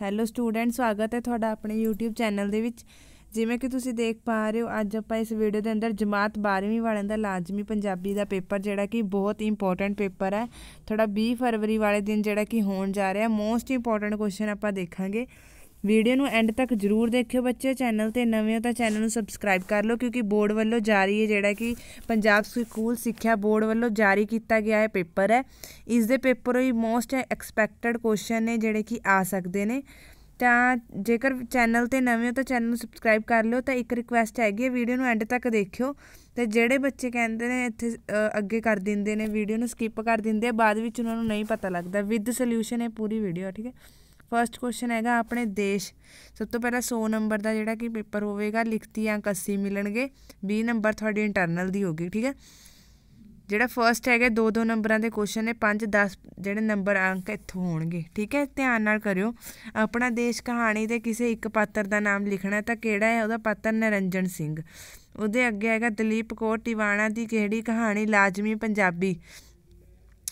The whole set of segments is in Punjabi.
ਹੈਲੋ ਸਟੂਡੈਂਟ ਸਵਾਗਤ ਹੈ ਤੁਹਾਡਾ ਆਪਣੇ YouTube ਚੈਨਲ ਦੇ ਵਿੱਚ ਜਿਵੇਂ ਕਿ ਤੁਸੀਂ ਦੇਖ ਪਾ ਰਹੇ ਹੋ ਅੱਜ ਆਪਾਂ ਇਸ ਵੀਡੀਓ ਦੇ ਅੰਦਰ ਜਮਾਤ 12ਵੀਂ ਵਾਲਿਆਂ ਦਾ ਲਾਜ਼ਮੀ ਪੰਜਾਬੀ ਦਾ ਪੇਪਰ ਜਿਹੜਾ ਕਿ ਬਹੁਤ ਇੰਪੋਰਟੈਂਟ ਪੇਪਰ ਹੈ ਤੁਹਾਡਾ 20 ਫਰਵਰੀ ਵਾਲੇ ਦਿਨ ਜਿਹੜਾ ਕਿ ਹੋਣ ਜਾ ਰਿਹਾ ਮੋਸਟ ਇੰਪੋਰਟੈਂਟ ਕੁਐਸਚਨ ਆਪਾਂ ਦੇਖਾਂਗੇ ਵੀਡੀਓ ਨੂੰ ਐਂਡ ਤੱਕ ਜ਼ਰੂਰ ਦੇਖਿਓ ਬੱਚੇ ਚੈਨਲ ਤੇ ਨਵੇਂ ਹੋ ਤਾਂ ਚੈਨਲ ਨੂੰ ਸਬਸਕ੍ਰਾਈਬ ਕਰ ਲਓ ਕਿਉਂਕਿ ਬੋਰਡ ਵੱਲੋਂ ਜਾਰੀ ਹੈ ਜਿਹੜਾ ਕਿ ਪੰਜਾਬ ਸਕੂਲ ਸਿੱਖਿਆ ਬੋਰਡ ਵੱਲੋਂ ਜਾਰੀ ਕੀਤਾ ਗਿਆ ਹੈ ਪੇਪਰ ਹੈ ਇਸ ਦੇ ਪੇਪਰ ਹੀ ਮੋਸਟ ਐਕਸਪੈਕਟਡ ਕੁਐਸਚਨ ਨੇ ਜਿਹੜੇ ਕਿ ਆ ਸਕਦੇ ਨੇ ਤਾਂ ਜੇਕਰ ਚੈਨਲ ਤੇ ਨਵੇਂ ਹੋ ਤਾਂ ਚੈਨਲ ਨੂੰ ਸਬਸਕ੍ਰਾਈਬ ਕਰ ਲਓ ਤਾਂ ਇੱਕ ਰਿਕੁਐਸਟ ਹੈਗੀ ਹੈ ਵੀਡੀਓ ਨੂੰ ਐਂਡ ਤੱਕ ਦੇਖਿਓ ਤੇ ਜਿਹੜੇ ਬੱਚੇ ਕਹਿੰਦੇ ਨੇ ਇੱਥੇ ਅੱਗੇ ਕਰ ਦਿੰਦੇ ਨੇ ਵੀਡੀਓ ਨੂੰ ਸਕਿਪ ਕਰ ਦਿੰਦੇ ਆ ਬਾਅਦ ਵਿੱਚ ਉਹਨਾਂ ਨੂੰ ਨਹੀਂ ਪਤਾ ਲੱਗਦਾ ਵਿਦ ਸੋਲੂਸ਼ਨ ਹੈ ਪੂਰੀ ਵੀਡੀਓ ਠੀਕ ਹੈ ਫਸਟ ਕੁਐਸਚਨ ਹੈਗਾ ਆਪਣੇ ਦੇਸ਼ ਸਭ ਤੋਂ ਪਹਿਲਾਂ 100 ਨੰਬਰ ਦਾ ਜਿਹੜਾ ਕਿ ਪੇਪਰ ਹੋਵੇਗਾ ਲਿਖਤੀ ਅੰਕ 80 ਮਿਲਣਗੇ 20 ਨੰਬਰ ਤੁਹਾਡੀ ਇੰਟਰਨਲ ਦੀ ਹੋਗੀ ਠੀਕ ਹੈ ਜਿਹੜਾ ਫਰਸਟ ਹੈਗਾ ਦੋ ਦੋ ਨੰਬਰਾਂ ਦੇ ਕੁਐਸਚਨ ਨੇ 5 10 ਜਿਹੜੇ ਨੰਬਰ ਅੰਕ ਇੱਥੋਂ ਹੋਣਗੇ ਠੀਕ ਹੈ ਧਿਆਨ ਨਾਲ ਕਰਿਓ ਆਪਣਾ ਦੇਸ਼ ਕਹਾਣੀ ਦੇ ਕਿਸੇ ਇੱਕ ਪਾਤਰ ਦਾ ਨਾਮ ਲਿਖਣਾ ਤਾਂ ਕਿਹੜਾ ਹੈ ਉਹਦਾ ਪਾਤਰ ਨਰਿੰਜਨ ਸਿੰਘ ਉਹਦੇ ਅੱਗੇ ਹੈਗਾ ਦਲੀਪ ਕੌਰ ਟਿਵਾਣਾ ਦੀ ਕਿਹੜੀ ਕਹਾਣੀ ਲਾਜ਼ਮੀ ਪੰਜਾਬੀ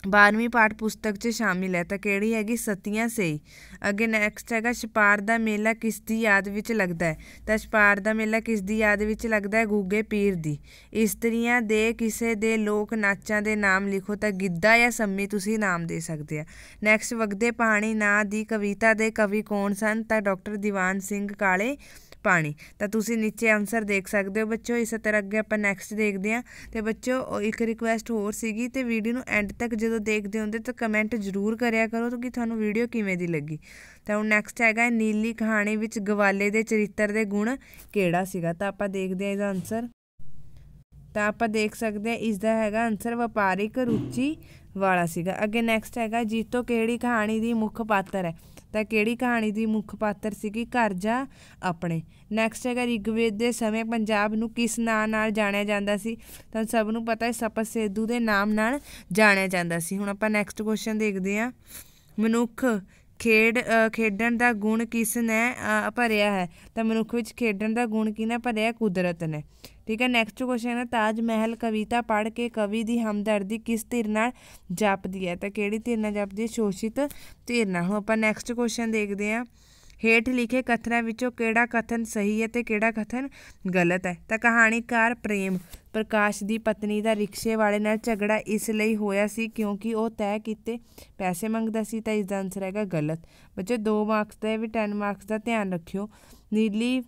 12ਵੀਂ ਪਾਠ ਪੁਸਤਕ 'ਚ ਸ਼ਾਮਿਲ ਹੈ ਤਾਂ ਕਿਹੜੀ ਹੈਗੀ ਸਤੀਆਂ ਸਹੀ ਅੱਗੇ ਨੈਕਸਟ ਹੈਗਾ ਛਪਾਰ ਦਾ ਮੇਲਾ ਕਿਸ ਦੀ ਯਾਦ ਵਿੱਚ ਲੱਗਦਾ ਹੈ ਤਾਂ ਛਪਾਰ ਦਾ ਮੇਲਾ ਕਿਸ ਦੀ ਯਾਦ ਵਿੱਚ ਲੱਗਦਾ ਹੈ ਗੁੱਗੇ ਪੀਰ ਦੀ ਇਸਤਰੀਆਂ ਦੇ ਕਿਸੇ ਦੇ ਲੋਕ ਨਾਚਾਂ ਦੇ ਨਾਮ ਲਿਖੋ ਤਾਂ ਗਿੱਧਾ ਜਾਂ ਸੰਮੀ ਤੁਸੀਂ ਨਾਮ ਦੇ ਸਕਦੇ ਆ ਨੈਕਸਟ ਵਗਦੇ ਪਾਣੀ ਨਾਂ ਦੀ ਕਵਿਤਾ ਦੇ ਕਵੀ ਕੌਣ ਸਨ ਤਾਂ ਡਾਕਟਰ ਦੀਵਾਨ ਸਿੰਘ ਕਾਲੇ ਪਾਣੀ ਤਾਂ ਤੁਸੀਂ ਨੀਚੇ ਆਨਸਰ ਦੇਖ ਸਕਦੇ ਹੋ ਬੱਚੋ ਇਸੇ ਤਰ੍ਹਾਂ ਅੱਗੇ ਆਪਾਂ ਨੈਕਸਟ ਦੇਖਦੇ ਆ ਤੇ ਬੱਚੋ ਇੱਕ ਰਿਕੁਐਸਟ ਹੋਰ ਸੀਗੀ ਤੇ ਵੀਡੀਓ ਨੂੰ ਐਂਡ ਤੱਕ ਜਦੋਂ ਦੇਖਦੇ ਹੁੰਦੇ ਤਾਂ ਕਮੈਂਟ ਜ਼ਰੂਰ ਕਰਿਆ ਕਰੋ ਕਿ ਤੁਹਾਨੂੰ ਵੀਡੀਓ ਕਿਵੇਂ ਦੀ ਲੱਗੀ ਤਾਂ ਹੁਣ ਨੈਕਸਟ ਹੈਗਾ ਨੀਲੀ ਕਹਾਣੀ ਵਿੱਚ ਗਵਾਲੇ ਦੇ ਚਰਿੱਤਰ ਦੇ ਗੁਣ ਕਿਹੜਾ ਸੀਗਾ ਤਾਂ ਆਪਾਂ ਦੇਖਦੇ ਆ ਇਹਦਾ ਆਨਸਰ ਤਾਂ ਆਪਾਂ ਦੇਖ ਸਕਦੇ ਆ ਇਸ ਦਾ ਹੈਗਾ ਆਨਸਰ ਵਪਾਰਿਕ ਰੁਚੀ ਵਾਲਾ ਸੀਗਾ ਅੱਗੇ ਨੈਕਸਟ ਹੈਗਾ ਜੀਤੋ ਕਿਹੜੀ ਕਹਾਣੀ ਦੀ ਮੁੱਖ ਪਾਤਰ ਹੈ ਤਾਂ ਕਿਹੜੀ ਕਹਾਣੀ ਦੀ ਮੁੱਖ ਪਾਤਰ ਸੀਗੀ ਘਰ ਆਪਣੇ ਨੈਕਸਟ ਹੈਗਾ ਰਿਗਵੇਦ ਦੇ ਸਮੇਂ ਪੰਜਾਬ ਨੂੰ ਕਿਸ ਨਾਂ ਨਾਲ ਜਾਣਿਆ ਜਾਂਦਾ ਸੀ ਤਾਂ ਸਭ ਨੂੰ ਪਤਾ ਹੈ ਸਪਤ ਦੇ ਨਾਮ ਨਾਲ ਜਾਣਿਆ ਜਾਂਦਾ ਸੀ ਹੁਣ ਆਪਾਂ ਨੈਕਸਟ ਕੁਐਸਚਨ ਦੇਖਦੇ ਹਾਂ ਮਨੁੱਖ ਖੇਡ ਖੇਡਣ ਦਾ ਗੁਣ ਕਿਸ ਨੇ ਭਰਿਆ ਹੈ ਤਾਂ ਮਨੁੱਖ ਵਿੱਚ ਖੇਡਣ ਦਾ ਗੁਣ ਕਿਹਨੇ ਭਰਿਆ ਕੁਦਰਤ ਨੇ ਠੀਕ ਹੈ ਨੈਕਸਟ ਕੁਐਸਚਨ ਹੈ ਤਾਜ ਮਹਿਲ ਕਵਿਤਾ ਪੜ੍ਹ ਕੇ ਕਵੀ ਦੀ ਹਮਦਰਦੀ ਕਿਸ ਧਿਰ ਨਾਲ ਜਾਪਦੀ ਹੈ ਤਾਂ ਕਿਹੜੀ ਧਿਰ ਨਾਲ ਜਾਪਦੀ ਹੈ ਸ਼ੋਸ਼ਿਤ ਧਿਰ ਨਾਲ ਹੁਣ ਆਪਾਂ ਨੈਕਸਟ ਕੁਐਸਚਨ ਦੇਖਦੇ ਹਾਂ ਹੇਠ ਲਿਖੇ ਕਥਨਾਂ ਵਿੱਚੋਂ ਕਿਹੜਾ ਕਥਨ ਸਹੀ ਹੈ ਤੇ ਕਿਹੜਾ ਕਥਨ ਗਲਤ ਹੈ ਤਾਂ ਕਹਾਣੀਕਾਰ ਪ੍ਰੇਮ ਪ੍ਰਕਾਸ਼ ਦੀ ਪਤਨੀ ਦਾ ਰਿਕਸ਼ੇ ਵਾਲੇ ਨਾਲ ਝਗੜਾ ਇਸ ਲਈ ਹੋਇਆ ਸੀ ਕਿਉਂਕਿ ਉਹ ਤੈਅ ਕੀਤੇ ਪੈਸੇ ਮੰਗਦਾ ਸੀ ਤਾਂ ਇਸ ਦਾ ਆਨਸਰ ਹੈਗਾ ਗਲਤ ਬੱਚੇ 2 ਮਾਰਕਸ ਦਾ ਵੀ 10 ਮਾਰਕਸ ਦਾ ਧਿਆਨ ਰੱਖਿਓ ਨੀਲੀ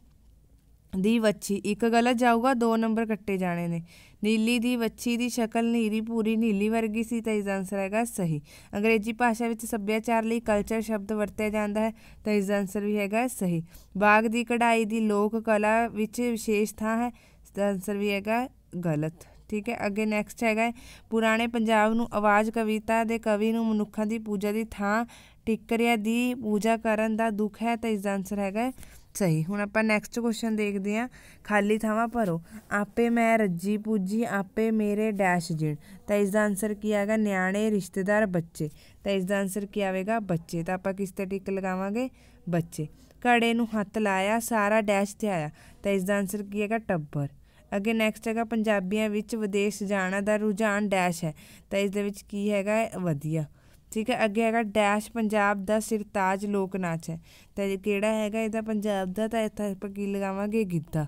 ਦੀ ਵੱਛੀ ਇੱਕ ਗਲਤ ਜਾਊਗਾ ਦੋ ਨੰਬਰ ਕੱਟੇ ਜਾਣੇ ਨੇ ਨੀਲੀ ਦੀ ਵੱਛੀ ਦੀ ਸ਼ਕਲ ਨੀਰੀ ਪੂਰੀ ਨੀਲੀ ਵਰਗੀ ਸੀ ਤਾਂ ਇਸ ਦਾ ਆਨਸਰ ਹੈਗਾ ਸਹੀ ਅੰਗਰੇਜ਼ੀ ਭਾਸ਼ਾ ਵਿੱਚ ਸੱਭਿਆਚਾਰ ਲਈ ਕਲਚਰ ਸ਼ਬਦ ਵਰਤਿਆ ਜਾਂਦਾ ਹੈ ਤਾਂ ਇਸ ਦਾ ਆਨਸਰ ਵੀ ਹੈਗਾ ਸਹੀ ਬਾਗ ਦੀ ਕਢਾਈ ਦੀ ਲੋਕ ਕਲਾ ਵਿੱਚ ਵਿਸ਼ੇਸ਼ ਥਾਂ ਹੈ ਇਸ ਦਾ ਆਨਸਰ ਵੀ ਹੈਗਾ ਗਲਤ ਠੀਕ ਹੈ ਅੱਗੇ ਨੈਕਸਟ ਹੈਗਾ ਪੁਰਾਣੇ ਪੰਜਾਬ ਨੂੰ ਆਵਾਜ਼ ਕਵਿਤਾ ਦੇ ਕਵੀ ਨੂੰ ਮਨੁੱਖਾਂ ਦੀ ਪੂਜਾ ਦੀ ਥਾਂ ਟਿੱਕਰਿਆ ਦੀ ਪੂਜਾ ਕਰਨ ਦਾ ਦੁੱਖ ਹੈ ਤਾਂ ਇਸ ਦਾ ਆਨਸਰ ਹੈਗਾ ਸਹੀ ਹੁਣ ਆਪਾਂ ਨੈਕਸਟ ਕੁਐਸਚਨ ਦੇਖਦੇ ਆ ਖਾਲੀ ਥਾਵਾਂ ਭਰੋ ਆਪੇ ਮੈਂ ਰੱਜੀ ਪੂਜੀ ਆਪੇ ਮੇਰੇ ਡੈਸ਼ ਜਿਣ ਤਾਂ ਇਸ ਦਾ ਆਨਸਰ ਕੀ ਆਏਗਾ ਨਿਆਣੇ ਰਿਸ਼ਤੇਦਾਰ ਬੱਚੇ ਤਾਂ ਇਸ ਦਾ ਆਨਸਰ ਕੀ ਆਵੇਗਾ ਬੱਚੇ ਤਾਂ ਆਪਾਂ ਕਿਸ ਤੇ ਟਿਕ ਲਗਾਵਾਂਗੇ ਬੱਚੇ ਘੜੇ ਨੂੰ ਹੱਥ ਲਾਇਆ ਸਾਰਾ ਡੈਸ਼ ਤੇ ਆਇਆ ਤਾਂ ਇਸ ਦਾ ਆਨਸਰ ਕੀ ਹੈਗਾ ਟੱਬਰ ਅਗੇ ਨੈਕਸਟ ਹੈਗਾ ਪੰਜਾਬੀਆਂ ਵਿੱਚ ਵਿਦੇਸ਼ ਜਾਣਾ ਦਾ ਰੁਝਾਨ ਡੈਸ਼ ਹੈ ਤਾਂ ਇਸ ਦੇ ਵਿੱਚ ਕੀ ਹੈਗਾ ਵਧੀਆ ਠੀਕ ਹੈ ਅੱਗੇ ਹੈਗਾ ਡੈਸ਼ ਪੰਜਾਬ ਦਾ ਸਿਰਤਾਜ ਲੋਕ ਨਾਚ ਹੈ ਤਾਂ ਕਿਹੜਾ ਹੈਗਾ ਇਹਦਾ ਪੰਜਾਬ ਦਾ ਤਾਂ ਇੱਥੇ ਆਪਾਂ ਕੀ ਲਗਾਵਾਂਗੇ ਗਿੱਧਾ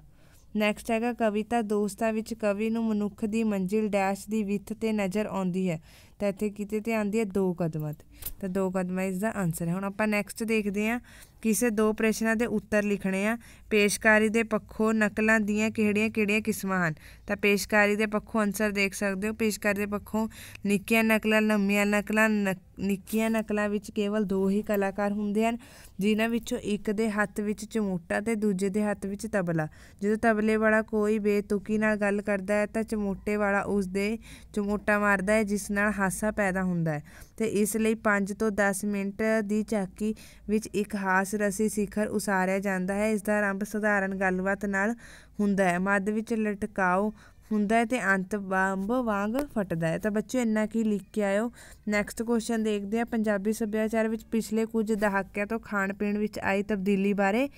ਨੈਕਸਟ ਹੈਗਾ ਕਵਿਤਾ ਦੋਸਤਾਂ ਵਿੱਚ ਕਵੀ ਨੂੰ ਮਨੁੱਖ ਦੀ ਮੰਜ਼ਿਲ ਡੈਸ਼ ਦੀ ਵਿੱਥ ਤੇ ਨਜ਼ਰ ਆਉਂਦੀ ਹੈ ਤਾਂ ਇੱਥੇ ਕਿਤੇ ਤੇ ਆਉਂਦੀ ਹੈ ਦੋ ਕਦਮਾਂ ਤੇ ਤਾਂ ਦੋ ਕਦਮਾਂ ਇਸ ਦਾ ਆਨਸਰ ਹੈ ਹੁਣ ਆਪਾਂ ਨੈਕਸਟ ਦੇਖਦੇ ਹਾਂ ਕਿਸੇ ਦੋ ਪ੍ਰਸ਼ਨਾਂ ਦੇ ਉੱਤਰ ਲਿਖਣੇ ਆ ਪੇਸ਼ਕਾਰੀ ਦੇ ਪੱਖੋਂ ਨਕਲਾਂ ਦੀਆਂ ਕਿਹੜੀਆਂ-ਕਿਹੜੀਆਂ ਕਿਸਮਾਂ ਹਨ ਤਾਂ ਪੇਸ਼ਕਾਰੀ ਦੇ ਪੱਖੋਂ ਅਨਸਰ ਦੇਖ ਸਕਦੇ ਹੋ ਪੇਸ਼ਕਾਰੀ ਦੇ ਪੱਖੋਂ ਨਿੱਕੀਆਂ ਨਕਲਾਂ ਲੰਮੀਆਂ ਨਕਲਾਂ ਨਿੱਕੀਆਂ ਨਕਲਾਂ ਵਿੱਚ ਕੇਵਲ ਦੋ ਹੀ ਕਲਾਕਾਰ ਹੁੰਦੇ ਹਨ ਜਿਨ੍ਹਾਂ ਵਿੱਚੋਂ ਇੱਕ ਦੇ ਹੱਥ ਵਿੱਚ ਚਮੋਟਾ ਤੇ ਦੂਜੇ ਦੇ ਹੱਥ ਵਿੱਚ ਤਬਲਾ ਜਦੋਂ ਤਬਲੇ ਵਾਲਾ ਕੋਈ ਬੇਤੁਕੀ ਨਾਲ ਗੱਲ ਕਰਦਾ ਹੈ ਤਾਂ ਚਮੋਟੇ ਵਾਲਾ ਉਸ ਦੇ ਚਮੋਟਾ ਮਾਰਦਾ ਹੈ ਜਿਸ ਨਾਲ ਹਾਸਾ ਪੈਦਾ ਹੁੰਦਾ ਹੈ ਤੇ ਇਸ ਲਈ 5 ਤੋਂ 10 ਮਿੰਟ ਦੀ ਚਾਕੀ ਵਿੱਚ ਇੱਕ ਹਾਸ ਰਸੀ ਸਿਖਰ ਉਸਾਰਿਆ ਜਾਂਦਾ ਹੈ ਇਸ ਦਾ ਆਰੰਭ ਸਧਾਰਨ ਗੱਲਬਾਤ ਨਾਲ ਹੁੰਦਾ ਹੈ ਮੱਧ ਵਿੱਚ ਲਟਕਾਓ ਹੁੰਦਾ ਹੈ ਤੇ ਅੰਤ ਬੰਬ ਵਾਂਗ ਫਟਦਾ ਹੈ ਤਾਂ ਬੱਚਿਓ ਇੰਨਾ ਕੀ ਲਿਖ ਕੇ ਆਇਓ ਨੈਕਸਟ ਕੁਐਸਚਨ ਦੇਖਦੇ ਆ ਪੰਜਾਬੀ ਸੱਭਿਆਚਾਰ ਵਿੱਚ ਪਿਛਲੇ ਕੁਝ ਦਹਾਕਿਆਂ ਤੋਂ ਖਾਣ ਪੀਣ ਵਿੱਚ ਆਈ ਤਬਦੀਲੀ ਬਾਰੇ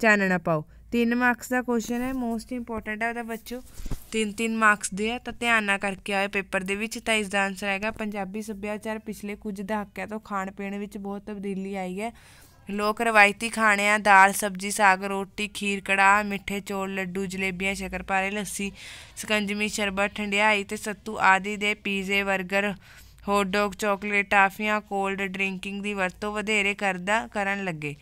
ਚਾਨਣਾ ਪਾਓ 3 ਮਾਰਕਸ ਦਾ ਕੁਐਸਚਨ ਹੈ ਮੋਸਟ ਇੰਪੋਰਟੈਂਟ ਹੈ ਉਹਦਾ ਬੱਚਿਓ 3-3 ਮਾਰਕਸ ਦੇ ਆ ਤਾਂ ਧਿਆਨ ਨਾਲ ਕਰਕੇ ਆਇਓ ਪੇਪਰ ਦੇ ਵਿੱਚ ਤਾਂ ਇਸ ਦਾ ਆਨਸਰ ਹੈਗਾ ਪੰਜਾਬੀ ਸੱਭਿਆਚਾਰ ਪਿਛਲੇ ਕੁਝ ਦਹਾਕਿਆਂ ਤੋਂ ਖਾਣ ਪੀਣ ਵਿੱਚ ਬਹੁਤ ਤਬਦੀਲੀ ਆਈ ਹੈ ਲੋਕ ਰਵਾਇਤੀ ਖਾਣਿਆਂ ਦਾਲ ਸਬਜੀ ਸਾਗ ਰੋਟੀ ਖੀਰ ਕੜਾ ਮਿੱਠੇ ਚੋਲ ਲੱਡੂ ਜਲੇਬੀਆਂ ਸ਼ਕਰਪਾਰੇ ਲੱਸੀ ਸਕੰਜਮੀ ਸ਼ਰਬਤ ਠੰਡਿਆਈ ਤੇ ਸੱਤੂ ਆਦਿ ਦੇ ਪੀਜ਼ੇ 버ਗਰ ਹੌਟ ਡੌਗ ਚਾਕਲੇਟ ਟਾਫੀਆਂ ਕੋਲਡ ਡਰਿੰਕਿੰਗ ਦੀ ਵਰਤੋਂ ਵਧੇਰੇ ਕਰਦਾ ਕਰਨ ਲੱਗੇ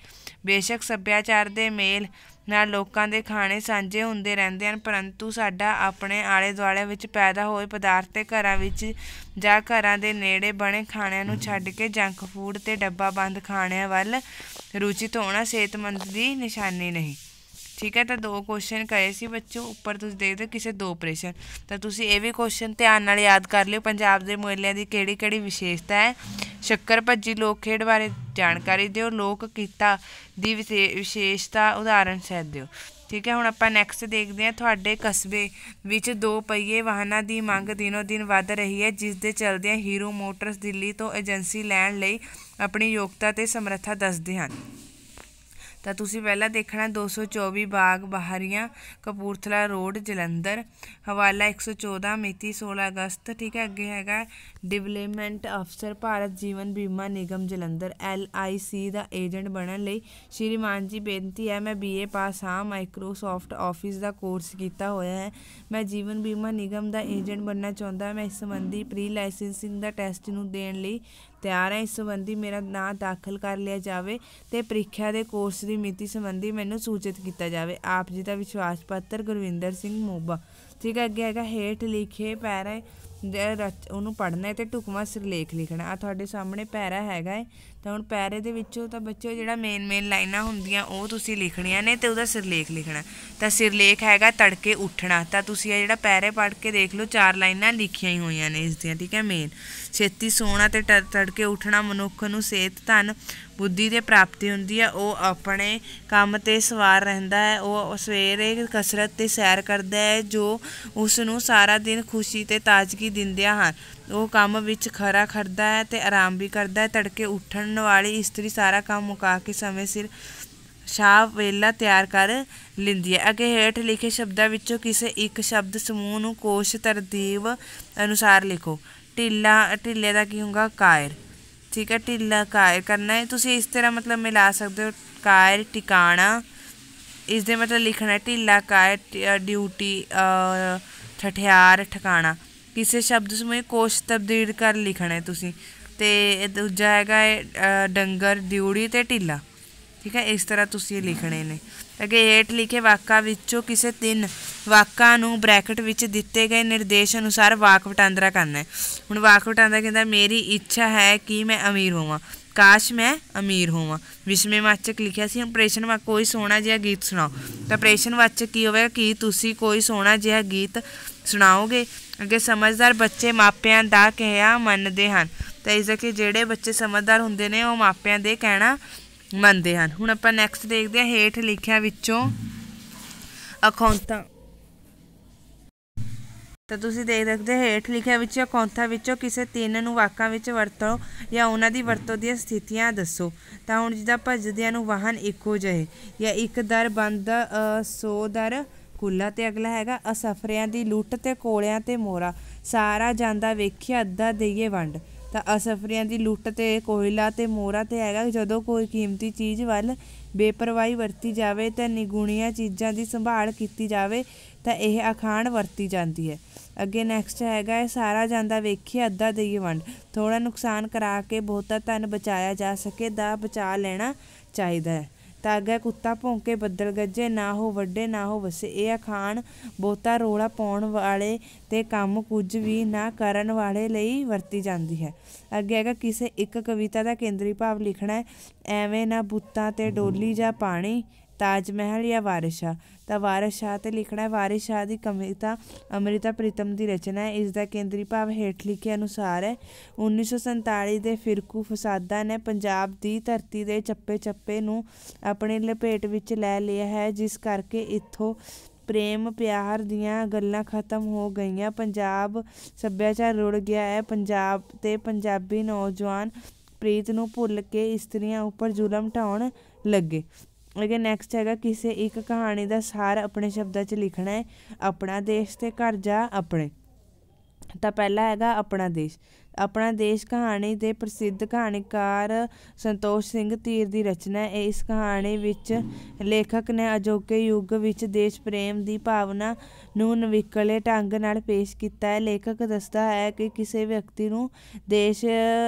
ਬੇਸ਼ੱਕ ਸੱਭਿਆਚਾਰ ਦੇ ਮੇਲ ਨਾਲ ਲੋਕਾਂ ਦੇ ਖਾਣੇ ਸਾਂਝੇ ਹੁੰਦੇ ਰਹਿੰਦੇ ਹਨ ਪਰੰਤੂ ਸਾਡਾ ਆਪਣੇ ਆਲੇ ਦੁਆਲੇ ਵਿੱਚ ਪੈਦਾ ਹੋਏ ਪਦਾਰਥ ਤੇ ਘਰਾਂ ਵਿੱਚ ਜਾਂ ਘਰਾਂ ਦੇ ਨੇੜੇ ਬਣੇ ਖਾਣਿਆਂ ਨੂੰ ਛੱਡ ਕੇ ਜੰਕ ਫੂਡ ਤੇ ਡੱਬਾ ਬੰਦ ਖਾਣਿਆਂ ਵੱਲ ਰੁਚਿਤ ਹੋਣਾ ਸਿਹਤਮੰਦ ਦੀ ਨਿਸ਼ਾਨੀ ਨਹੀਂ ਠੀਕ ਹੈ ਤਾਂ ਦੋ ਕੁਐਸਚਨ ਕਰੇ ਸੀ ਬੱਚੋ ਉੱਪਰ ਤੁਸੀਂ ਦੇਖਦੇ ਕਿਸੇ ਦੋ ਪ੍ਰਸ਼ਨ ਤਾਂ ਤੁਸੀਂ ਇਹ ਵੀ ਕੁਐਸਚਨ ਧਿਆਨ ਨਾਲ ਯਾਦ ਕਰ ਲਿਓ ਪੰਜਾਬ ਦੇ ਮੇਲਿਆਂ ਦੀ ਕਿਹੜੀ ਕਿਹੜੀ ਵਿਸ਼ੇਸ਼ਤਾ ਹੈ ਸ਼ੱਕਰ ਭੱਜੀ ਲੋਕ ਖੇਡ ਬਾਰੇ ਜਾਣਕਾਰੀ ਦਿਓ ਲੋਕ ਕੀਤਾ ਦੀ ਵਿਸ਼ੇਸ਼ਤਾ ਉਦਾਹਰਣ ਸਹਿਤ ਦਿਓ ਠੀਕ ਹੈ ਹੁਣ ਆਪਾਂ ਨੈਕਸਟ ਦੇਖਦੇ ਹਾਂ ਤੁਹਾਡੇ ਕਸਬੇ ਵਿੱਚ ਦੋ ਪਹੀਏ ਵਾਹਨਾਂ ਦੀ ਮੰਗ ਦਿਨੋ ਦਿਨ ਵੱਧ ਰਹੀ ਹੈ ਜਿਸ ਦੇ ਚਲਦਿਆਂ ਹੀਰੋ ਮੋਟਰਸ ਦਿੱਲੀ ਤੋਂ ਏਜੰਸੀ ਲੈਣ ਲਈ ਆਪਣੀ ਯੋਗਤਾ ਤੇ ਸਮਰੱਥਾ ਦੱਸਦੇ ਹਨ ਤਾਂ ਤੁਸੀਂ ਪਹਿਲਾਂ ਦੇਖਣਾ 224 ਬਾਗ ਬਹਾਰੀਆਂ ਕਪੂਰਥਲਾ ਰੋਡ ਜਲੰਧਰ ਹਵਾਲਾ 114 ਮਿਤੀ 16 ਅਗਸਤ ਠੀਕ ਹੈ ਅੱਗੇ ਹੈਗਾ ਡਿਵੈਲਪਮੈਂਟ ਅਫਸਰ Bharat Jeevan Bima Nigam Jalandhar L I C ਦਾ ਏਜੰਟ ਬਣਨ ਲਈ ਸ਼੍ਰੀਮਾਨ ਜੀ ਬੇਨਤੀ ਹੈ ਮੈਂ ਬੀਏ ਪਾਸ ਹਾਂ ਮਾਈਕਰੋਸਾਫਟ ਆਫਿਸ ਦਾ ਕੋਰਸ ਕੀਤਾ ਹੋਇਆ ਹੈ ਮੈਂ ਜੀਵਨ ਬੀਮਾ ਨਿਗਮ ਦਾ ਏਜੰਟ ਬਣਨਾ ਚਾਹੁੰਦਾ ਮੈਂ ਇਸ ਸੰਬੰਧੀ ਪ੍ਰੀ ਲਾਇਸੈਂਸਿੰਗ ਦਾ ਟੈਸਟ ਨੂੰ ਦੇਣ ਲਈ ਤਿਆਰ ਹੈ ਇਸ ਸੰਬੰਧੀ ਮੇਰਾ ਨਾਮ ਦਾਖਲ ਕਰ ਲਿਆ ਜਾਵੇ ਤੇ ਪ੍ਰੀਖਿਆ ਦੇ ਕੋਰਸ ਦੀ ਮਿਤੀ ਸੰਬੰਧੀ ਮੈਨੂੰ ਸੂਚਿਤ ਕੀਤਾ ਜਾਵੇ ਆਪ ਜੀ ਦਾ ਵਿਸ਼ਵਾਸ ਪੱਤਰ ਗੁਰਵਿੰਦਰ ਸਿੰਘ ਮੋਬਾ ਠੀਕ ਹੈ ਅੱਗੇ ਹੈਗਾ ਹੇਠ ਲਿਖੇ ਪੈਰੇ ਉਹਨੂੰ ਪੜ੍ਹਨਾ ਤੇ ਢੁਕਵਾਂ ਸਿਰਲੇਖ ਲਿਖਣਾ ਆ ਤੁਹਾਡੇ ਸਾਹਮਣੇ ਪੈਰਾ ਹੈਗਾ ਹੈ ਤਾਂ ਹੁਣ ਪੈਰੇ ਦੇ ਵਿੱਚੋਂ ਤਾਂ ਬੱਚੋ ਜਿਹੜਾ ਮੇਨ ਮੇਨ ਲਾਈਨਾਂ ਹੁੰਦੀਆਂ ਉਹ ਤੁਸੀਂ ਲਿਖਣੀਆਂ ਨੇ ਤੇ ਉਹਦਾ ਸਿਰਲੇਖ ਲਿਖਣਾ ਤਾਂ ਸਿਰਲੇਖ ਹੈਗਾ ਤੜਕੇ ਉੱਠਣਾ ਤਾਂ ਤੁਸੀਂ ਇਹ ਜਿਹੜਾ ਪੈਰੇ ਪੜ ਕੇ ਦੇਖ ਲਓ ਚਾਰ ਲਾਈਨਾਂ ਲਿਖੀਆਂ ਹੀ ਹੋਈਆਂ ਨੇ ਇਸ ਦੀਆਂ ਠੀਕ ਹੈ ਮੇਨ ਛੇਤੀ ਸੋਣਾ ਤੇ ਤੜਕੇ ਉੱਠਣਾ ਮਨੁੱਖ ਨੂੰ ਸਿਹਤ ਧਨ ਬੁੱਧੀ ਦੇ ਪ੍ਰਾਪਤੀ ਹੁੰਦੀ ਹੈ ਉਹ ਆਪਣੇ ਕੰਮ 'ਤੇ ਸਵਾਰ ਰਹਿੰਦਾ ਹੈ ਉਹ ਸਵੇਰੇ ਕਸਰਤ ਤੇ ਸੈਰ ਕਰਦਾ ਹੈ ਜੋ ਉਸ ਨੂੰ ਸਾਰਾ ਦਿਨ ਖੁਸ਼ੀ ਤੇ ਤਾਜ਼ਗੀ ਦਿੰਦਿਆਂ ਹਨ ਉਹ ਕੰਮ ਵਿੱਚ ਖਰਾ ਖੜਦਾ ਹੈ ਤੇ ਆਰਾਮ ਵੀ ਕਰਦਾ ਹੈ ਤੜਕੇ ਉੱਠਣ ਵਾਲੀ ਇਸਤਰੀ ਸਾਰਾ ਕੰਮ ਮੁਕਾ ਕੇ ਸਮੇਂ ਸਿਰ ਸ਼ਾਹ ਵੇਲਾ ਤਿਆਰ ਕਰ ਲਿੰਦੀ ਹੈ ਅਗੇ ਹੇਠ ਲਿਖੇ ਸ਼ਬਦਾਂ ਵਿੱਚੋਂ ਕਿਸੇ ਇੱਕ ਸ਼ਬਦ ਸਮੂਹ ਨੂੰ ਕੋਸ਼ ਤਰਤੀਬ ਅਨੁਸਾਰ ਲਿਖੋ ਢਿੱਲਾ ਢਿੱਲੇ ਦਾ ਕੀ ਹੋਊਗਾ ਕਾਇਰ ਠੀਕ ਹੈ ਢਿੱਲਾ ਕਾਇਰ ਕਰਨਾ ਹੈ ਤੁਸੀਂ ਇਸ ਤਰ੍ਹਾਂ ਮਤਲਬ ਮਿਲਾ ਸਕਦੇ ਹੋ ਕਾਇਰ ਟਿਕਾਣਾ ਇਸ ਦੇ ਮਤਲਬ ਲਿਖਣਾ ਹੈ ਢਿੱਲਾ ਕਾਇਰ ਡਿਊਟੀ ਠਠਿਆਰ ਠਿਕਾਣਾ ਕਿਸੇ ਸ਼ਬਦ ਸਮੇ ਕੋਸ਼ ਤਬਦੀਲ ਕਰ ਲਿਖਣਾ ਹੈ ਤੁਸੀਂ ਤੇ ਦੂਜਾ ਹੈਗਾ ਡੰਗਰ ਦਿਉੜੀ ਤੇ ਢਿੱਲਾ ਠੀਕ ਹੈ ਇਸ ਤਰ੍ਹਾਂ ਤੁਸੀਂ ਲਿਖਣੇ ਨੇ ਅਗੇ ਹੇਠ ਲਿਖੇ ਵਾਕਾਂ ਵਿੱਚੋਂ ਕਿਸੇ ਤਿੰਨ ਵਾਕਾਂ ਨੂੰ ਬ੍ਰੈਕਟ ਵਿੱਚ ਦਿੱਤੇ ਗਏ ਨਿਰਦੇਸ਼ ਅਨੁਸਾਰ ਵਾਕ ਵਟਾਂਦਰਾ ਕਰਨਾ ਹੈ ਹੁਣ ਵਾਕ ਵਟਾਂਦਰਾ ਕਹਿੰਦਾ ਮੇਰੀ ਇੱਛਾ ਹੈ ਕਿ ਮੈਂ ਅਮੀਰ ਹੋਵਾਂ ਕਾਸ਼ ਮੈਂ ਅਮੀਰ ਹੋਵਾਂ ਵਾਚਕ ਲਿਖਿਆ ਸੀ ਪ੍ਰੇਸ਼ਨ ਵਾ ਕੋਈ ਸੋਹਣਾ ਜਿਹਾ ਗੀਤ ਸੁਣਾਓ ਤਾਂ ਪ੍ਰੇਸ਼ਨ ਵਾਚਕ ਕੀ ਹੋਵੇਗਾ ਕਿ ਤੁਸੀਂ ਕੋਈ ਸੋਹਣਾ ਜਿਹਾ ਗੀਤ ਸੁਣਾਓਗੇ ਅੱਗੇ ਸਮਝਦਾਰ ਬੱਚੇ ਮਾਪਿਆਂ ਦਾ ਕਹਿਆ ਮੰਨਦੇ ਹਨ ਤਾਂ ਇਸ ਕਿ ਜਿਹੜੇ ਬੱਚੇ ਸਮਝਦਾਰ ਹੁੰਦੇ ਨੇ ਉਹ ਮਾਪਿਆਂ ਦੇ ਕਹਿਣਾ ਮੰਨਦੇ ਹਨ ਹੁਣ ਆਪਾਂ ਨੈਕਸਟ ਦੇਖਦੇ ਹਾਂ ਹੇਠ ਲਿਖਿਆ ਵਿੱਚੋਂ ਅਖੌਂਤਾ ਤਾਂ ਤੁਸੀਂ ਦੇਖ ਸਕਦੇ ਹੇਠ ਲਿਖਿਆ ਵਿੱਚ ਕੌਂਥਾ ਵਿੱਚੋਂ ਕਿਸੇ ਤਿੰਨ ਨੂੰ ਵਾਕਾਂ ਵਿੱਚ ਵਰਤੋ ਜਾਂ ਉਹਨਾਂ ਦੀ ਵਰਤੋਂ ਦੀਆਂ ਸਥਿਤੀਆਂ ਦੱਸੋ ਤਾਂ ਹੁਣ ਜਿਹਦਾ ਭਜਦਿਆਂ ਨੂੰ ਵਾਹਨ ਇੱਕੋ ਜਿਹੇ ਜਾਂ ਇੱਕ ਦਰ ਬੰਦ ਸੋ ਦਰ ਕੁੱਲਾ ਤੇ ਅਗਲਾ ਹੈਗਾ ਅਸਫਰਿਆਂ ਦੀ ਲੁੱਟ ਤੇ ਕੋਲਿਆਂ ਤੇ ਮੋਰਾ ਸਾਰਾ ਜਾਂਦਾ ਵੇਖਿਆ ਅੱਧਾ ਦਈਏ ਵੰਡ ਤਾਂ ਅਸਫਰੀਆਂ ਦੀ ਲੁੱਟ ਤੇ ਕੋਇਲਾ ਤੇ ਮੋਰਾ ਤੇ ਹੈਗਾ ਜਦੋਂ ਕੋਈ ਕੀਮਤੀ ਚੀਜ਼ ਵੱਲ ਬੇਪਰਵਾਹੀ ਵਰਤੀ ਜਾਵੇ ਤੇ ਨਿਗੁਣੀਆਂ ਚੀਜ਼ਾਂ ਦੀ ਸੰਭਾਲ ਕੀਤੀ ਜਾਵੇ ਤਾਂ ਇਹ ਅਖਾਣ ਵਰਤੀ ਜਾਂਦੀ ਹੈ ਅੱਗੇ ਨੈਕਸਟ ਹੈਗਾ ਇਹ ਸਾਰਾ ਜਾਂਦਾ ਵੇਖੀ ਅੱਧਾ ਦੇਈ ਵੰਡ ਥੋੜਾ ਨੁਕਸਾਨ ਕਰਾ ਕੇ ਬਹੁਤਾ ਧਨ ਬਚਾਇਆ ਜਾ ਸਕੇ ਦਾ ਬਚਾ ਲੈਣਾ ਚਾਹੀਦਾ ਹੈ ਤਾਂ ਅੱਗੇ ਕੁੱਤਾ ਭੌਂਕੇ ਬੱਦਲ ਗੱਜੇ ਨਾ ਹੋ ਵੱਡੇ ਨਾ ਹੋ ਵਸੇ ਇਹ ਅਖਾਣ ਬੋਤਾ ਰੋਲਾ ਪਾਉਣ ਵਾਲੇ ਤੇ ਕੰਮ ਕੁਝ ਵੀ ਨਾ ਕਰਨ ਵਾਲੇ ਲਈ ਵਰਤੀ ਜਾਂਦੀ ਹੈ ਅੱਗੇ ਹੈਗਾ ਕਿਸੇ ਇੱਕ ਕਵਿਤਾ ਦਾ ਕੇਂਦਰੀ ਭਾਵ ਲਿਖਣਾ ਹੈ ਐਵੇਂ ਨਾ ਬੁੱਤਾਂ ਤੇ ਡੋਲੀ ਜਾਂ ਪਾਣੀ ਤਾਜ ਮਹਿਲ ਜਾਂ ਵਾਰਿਸ਼ਾ ਤਾਂ ਵਾਰਿਸ਼ਾ ਤੇ ਲਿਖਣਾ ਹੈ ਵਾਰਿਸ਼ਾ ਦੀ ਕਵਿਤਾ ਅਮ੍ਰਿਤਾ ਪ੍ਰੀਤਮ ਦੀ ਰਚਨਾ ਹੈ ਇਸ ਦਾ ਕੇਂਦਰੀ ਭਾਵ ਹੇਠ ਲਿਖੇ ਅਨੁਸਾਰ ਹੈ 1947 ਦੇ ਫਿਰਕੂ ਫਸਾਦਾਂ ਨੇ ਪੰਜਾਬ ਦੀ ਧਰਤੀ ਦੇ ਚੱਪੇ-ਚੱਪੇ ਨੂੰ ਆਪਣੇ ਲਪੇਟ ਵਿੱਚ ਲੈ ਲਿਆ ਹੈ ਜਿਸ ਕਰਕੇ ਇੱਥੋਂ ਪ੍ਰੇਮ ਪਿਆਰ ਦੀਆਂ ਗੱਲਾਂ ਖਤਮ ਹੋ ਗਈਆਂ ਪੰਜਾਬ ਸੱਭਿਆਚਾਰ ਰੁੜ ਗਿਆ ਹੈ ਪੰਜਾਬ ਤੇ ਪੰਜਾਬੀ ਨੌਜਵਾਨ ਪ੍ਰੀਤ ਨੂੰ ਭੁੱਲ ਕੇ ਇਸਤਰੀਆਂ ਉੱਪਰ ਜ਼ੁਲਮ ਢਾਉਣ ਲੱਗੇ ਅਗੇ ਨੈਕਸਟ ਹੈਗਾ ਕਿਸੇ ਇੱਕ ਕਹਾਣੀ ਦਾ ਸਾਰ ਆਪਣੇ ਸ਼ਬਦਾਂ 'ਚ ਲਿਖਣਾ ਹੈ ਆਪਣਾ ਦੇਸ਼ ਤੇ ਘਰ ਜਾ ਆਪਣੇ ਤਾਂ ਪਹਿਲਾ ਹੈਗਾ ਆਪਣਾ ਦੇਸ਼ ਆਪਣਾ ਦੇਸ਼ ਕਹਾਣੀ ਦੇ ਪ੍ਰਸਿੱਧ ਕਹਾਣੀਕਾਰ ਸੰਤੋਸ਼ ਸਿੰਘ ਤੀਰ ਦੀ ਰਚਨਾ ਹੈ ਇਸ ਕਹਾਣੀ ਵਿੱਚ ਲੇਖਕ ਨੇ ਅਜੋਕੇ ਯੁੱਗ ਵਿੱਚ ਦੇਸ਼ ਪ੍ਰੇਮ ਦੀ ਭਾਵਨਾ ਨੂੰ ਨਵਿਕਲੇ ਢੰਗ ਨਾਲ ਪੇਸ਼ ਕੀਤਾ ਹੈ ਲੇਖਕ ਦੱਸਦਾ ਹੈ ਕਿ ਕਿਸੇ ਵਿਅਕਤੀ ਨੂੰ ਦੇਸ਼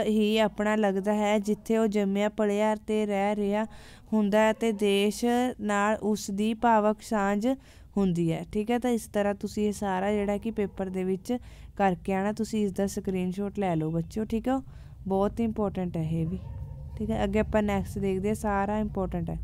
ਹੀ ਆਪਣਾ ਲੱਗਦਾ ਹੈ ਜਿੱਥੇ ਉਹ ਜੰਮਿਆ ਪਲਿਆ ਤੇ ਰਹਿ ਰਿਹਾ ਹੁੰਦਾ ਹੈ ਤੇ ਦੇਸ਼ ਨਾਲ ਉਸ ਦੀ ਭਾਵਕ ਸਾਂਝ ਹੁੰਦੀ ਹੈ ਠੀਕ ਹੈ ਤਾਂ ਇਸ ਤਰ੍ਹਾਂ ਤੁਸੀਂ ਇਹ ਸਾਰਾ ਜਿਹੜਾ ਕਿ ਪੇਪਰ ਦੇ ਵਿੱਚ ਕਰਕੇ ਆਣਾ ਤੁਸੀਂ ਇਸ ਦਾ ਸਕਰੀਨਸ਼ਾਟ ਲੈ ਲਓ ਬੱਚਿਓ ਠੀਕ ਹੈ ਬਹੁਤ ਇੰਪੋਰਟੈਂਟ ਹੈ ਇਹ ਵੀ ਠੀਕ ਹੈ ਅੱਗੇ ਆਪਾਂ ਨੈਕਸਟ ਦੇਖਦੇ ਹਾਂ ਸਾਰਾ ਇੰਪੋਰਟੈਂਟ ਹੈ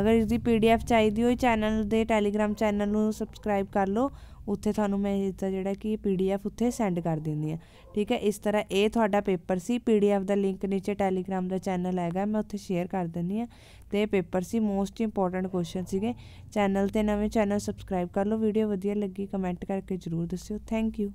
ਅਗਰ ਇਸ ਦੀ ਪੀਡੀਐਫ ਚਾਹੀਦੀ ਹੋਈ ਚੈਨਲ ਦੇ ਟੈਲੀਗ੍ਰam ਚੈਨਲ ਨੂੰ ਸਬਸਕ੍ਰਾਈਬ ਕਰ ਲਓ ਉੱਥੇ ਤੁਹਾਨੂੰ ਮੈਂ ਇਸ ਦਾ ਜਿਹੜਾ ਕਿ ਪੀਡੀਐਫ ਉੱਥੇ ਸੈਂਡ ਕਰ ਦਿੰਦੀ ਆ ਠੀਕ ਹੈ ਇਸ ਤਰ੍ਹਾਂ ਇਹ ਤੁਹਾਡਾ ਪੇਪਰ ਸੀ ਪੀਡੀਐਫ ਦਾ ਲਿੰਕ ਨੀਚੇ ਟੈਲੀਗ੍ਰam ਦਾ ਚੈਨਲ ਹੈਗਾ ਮੈਂ ਉੱਥੇ ਸ਼ੇਅਰ ਕਰ ਦਿੰਦੀ ਆ ਤੇ ਪੇਪਰ ਸੀ ਮੋਸਟ ਇੰਪੋਰਟੈਂਟ ਕੁਐਸਚਨ ਸੀਗੇ ਚੈਨਲ ਤੇ ਨਵੇਂ ਚੈਨਲ ਸਬਸਕ੍ਰਾਈਬ ਕਰ ਲਓ ਵੀਡੀਓ ਵਧੀਆ ਲੱਗੀ ਕਮੈਂਟ ਕਰਕੇ ਜ਼ਰੂਰ ਦੱਸਿਓ ਥੈਂਕ ਯੂ